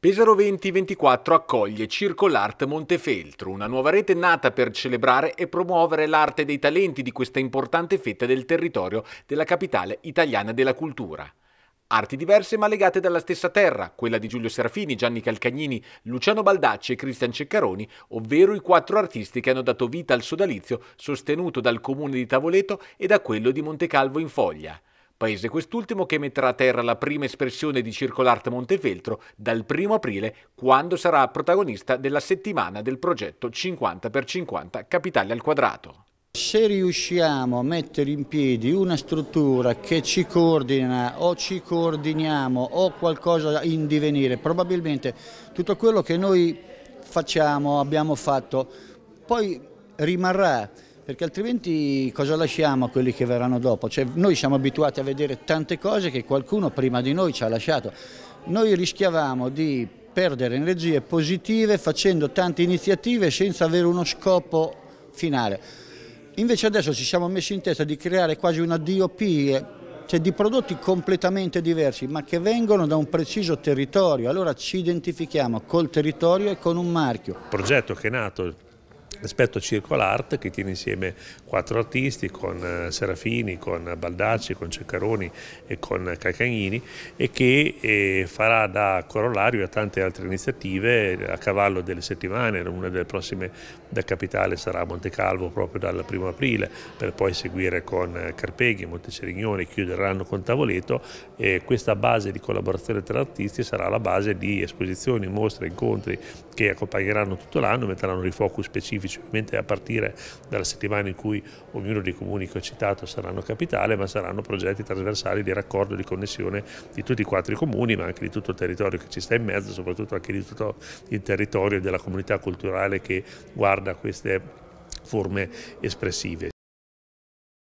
Pesaro 2024 accoglie Circo l'Art Montefeltro, una nuova rete nata per celebrare e promuovere l'arte dei talenti di questa importante fetta del territorio della capitale italiana della cultura. Arti diverse ma legate dalla stessa terra, quella di Giulio Serafini, Gianni Calcagnini, Luciano Baldacci e Cristian Ceccaroni, ovvero i quattro artisti che hanno dato vita al sodalizio sostenuto dal comune di Tavoleto e da quello di Montecalvo in Foglia paese quest'ultimo che metterà a terra la prima espressione di Circolarte Montefeltro dal 1 aprile, quando sarà protagonista della settimana del progetto 50x50 Capitale al Quadrato. Se riusciamo a mettere in piedi una struttura che ci coordina o ci coordiniamo o qualcosa in divenire, probabilmente tutto quello che noi facciamo, abbiamo fatto, poi rimarrà perché altrimenti cosa lasciamo a quelli che verranno dopo? Cioè, noi siamo abituati a vedere tante cose che qualcuno prima di noi ci ha lasciato. Noi rischiavamo di perdere energie positive facendo tante iniziative senza avere uno scopo finale. Invece adesso ci siamo messi in testa di creare quasi una DOP cioè di prodotti completamente diversi ma che vengono da un preciso territorio, allora ci identifichiamo col territorio e con un marchio. Il progetto che è nato Aspetto Circle Art che tiene insieme quattro artisti con eh, Serafini, con Baldacci, con Ceccaroni e con Cacagnini e che eh, farà da corollario a tante altre iniziative a cavallo delle settimane, una delle prossime da Capitale sarà a Monte Calvo proprio dal primo aprile per poi seguire con eh, Carpeghi, Monte Serignone, chiuderanno con Tavoleto e questa base di collaborazione tra artisti sarà la base di esposizioni, mostre, incontri che accompagneranno tutto l'anno, metteranno rifocus specifici difficilmente a partire dalla settimana in cui ognuno dei comuni che ho citato saranno capitale, ma saranno progetti trasversali di raccordo, di connessione di tutti i quattro comuni, ma anche di tutto il territorio che ci sta in mezzo, soprattutto anche di tutto il territorio della comunità culturale che guarda queste forme espressive.